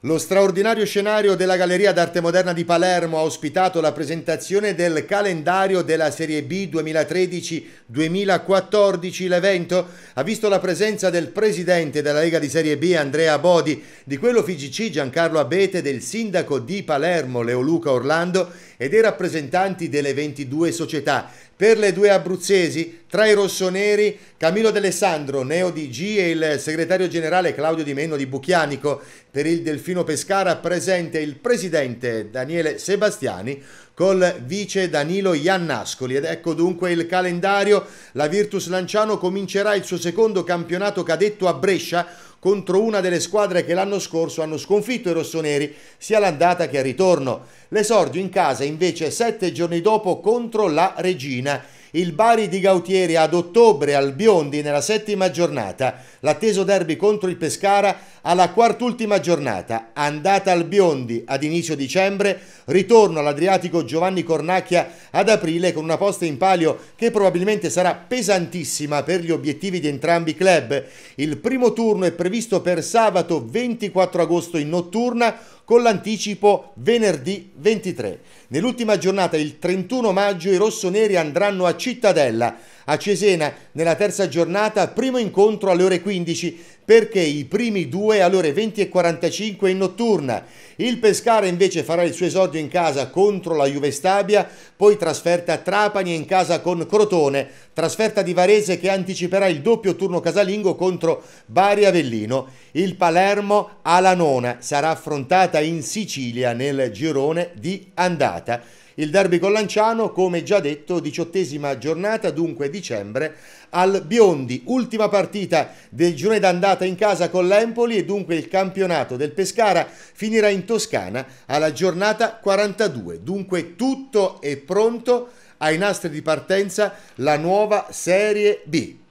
Lo straordinario scenario della Galleria d'Arte Moderna di Palermo ha ospitato la presentazione del calendario della Serie B 2013-2014. L'evento ha visto la presenza del presidente della Lega di Serie B Andrea Bodi, di quello FIGC Giancarlo Abete, del sindaco di Palermo Leoluca Orlando e dei rappresentanti delle 22 società. Per le due abruzzesi, tra i rossoneri, Camillo D'Alessandro, neo DG e il segretario generale Claudio Di Menno di Bucchianico. Per il Delfino Pescara presente il presidente Daniele Sebastiani col vice Danilo Iannascoli. Ed ecco dunque il calendario. La Virtus Lanciano comincerà il suo secondo campionato cadetto a Brescia contro una delle squadre che l'anno scorso hanno sconfitto i rossoneri sia l'andata che il ritorno. L'esordio in casa invece sette giorni dopo contro la Regina. Il Bari di Gautieri ad ottobre al Biondi nella settima giornata. L'atteso derby contro il Pescara alla quart'ultima giornata, andata al Biondi ad inizio dicembre, ritorno all'Adriatico Giovanni Cornacchia ad aprile con una posta in palio che probabilmente sarà pesantissima per gli obiettivi di entrambi i club. Il primo turno è previsto per sabato 24 agosto in notturna con l'anticipo venerdì 23. Nell'ultima giornata, il 31 maggio, i rossoneri andranno a Cittadella a Cesena, nella terza giornata, primo incontro alle ore 15, perché i primi due alle ore 20 e 45 in notturna. Il Pescara invece farà il suo esordio in casa contro la Juve Stabia, poi trasferta a Trapani in casa con Crotone, trasferta di Varese che anticiperà il doppio turno casalingo contro Bari Avellino. Il Palermo alla nona sarà affrontata in Sicilia nel girone di andata. Il derby con Lanciano, come già detto, diciottesima giornata, dunque dicembre, al Biondi, ultima partita del girone d'andata in casa con l'Empoli e dunque il campionato del Pescara finirà in Toscana alla giornata 42. Dunque tutto è pronto ai nastri di partenza la nuova Serie B.